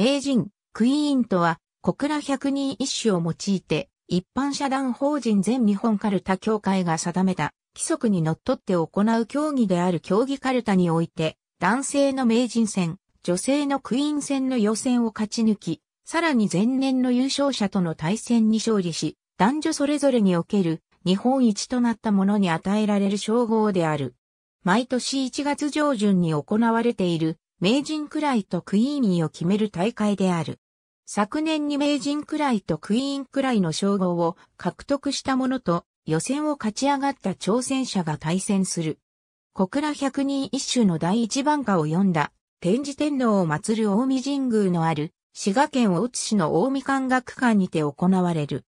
名人、クイーンとは、小倉百人一首を用いて、一般社団法人全日本カルタ協会が定めた規則にのっとって行う競技である競技カルタにおいて、男性の名人戦、女性のクイーン戦の予選を勝ち抜き、さらに前年の優勝者との対戦に勝利し、男女それぞれにおける日本一となった者に与えられる称号である。毎年1月上旬に行われている名人くらいとクイーンを決める大会である。昨年に名人くらいとクイーンくらいの称号を獲得したものと予選を勝ち上がった挑戦者が対戦する。小倉百人一首の第一番歌を読んだ天智天皇を祀る大見神宮のある滋賀県大津市の大見館学館にて行われる。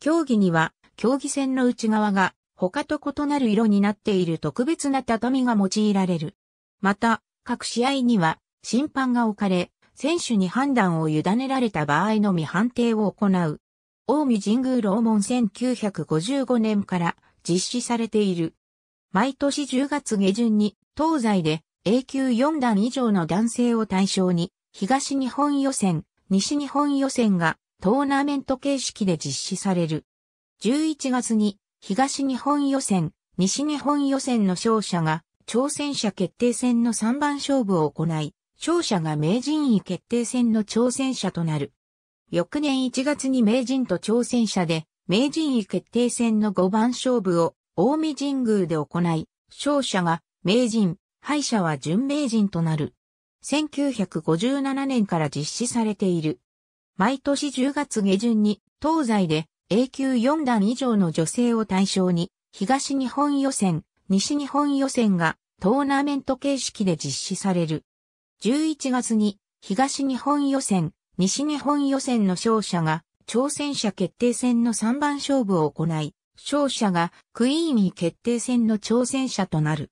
競技には競技戦の内側が他と異なる色になっている特別な畳が用いられる。また、各試合には審判が置かれ、選手に判断を委ねられた場合のみ判定を行う。大見神宮楼門1955年から実施されている。毎年10月下旬に東西で A 級4段以上の男性を対象に東日本予選、西日本予選がトーナメント形式で実施される。11月に東日本予選、西日本予選の勝者が挑戦者決定戦の3番勝負を行い、勝者が名人位決定戦の挑戦者となる。翌年1月に名人と挑戦者で、名人位決定戦の5番勝負を、大見神宮で行い、勝者が名人、敗者は準名人となる。1957年から実施されている。毎年10月下旬に、東西で A 級4段以上の女性を対象に、東日本予選、西日本予選がトーナメント形式で実施される。11月に東日本予選、西日本予選の勝者が挑戦者決定戦の3番勝負を行い、勝者がクイーミー決定戦の挑戦者となる。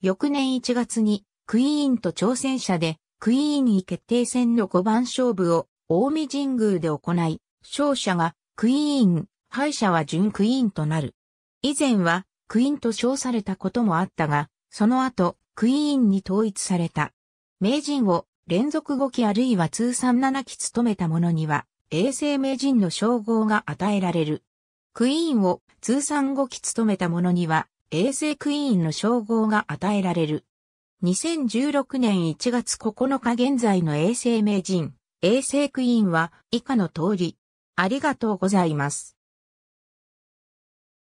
翌年1月にクイーンと挑戦者でクイーンー決定戦の5番勝負を大見神宮で行い、勝者がクイーン、敗者は準クイーンとなる。以前はクイーンと称されたこともあったが、その後、クイーンに統一された。名人を連続5期あるいは通算7期務めた者には、永世名人の称号が与えられる。クイーンを通算5期務めた者には、永世クイーンの称号が与えられる。2016年1月9日現在の永世名人、永世クイーンは以下の通り。ありがとうございます。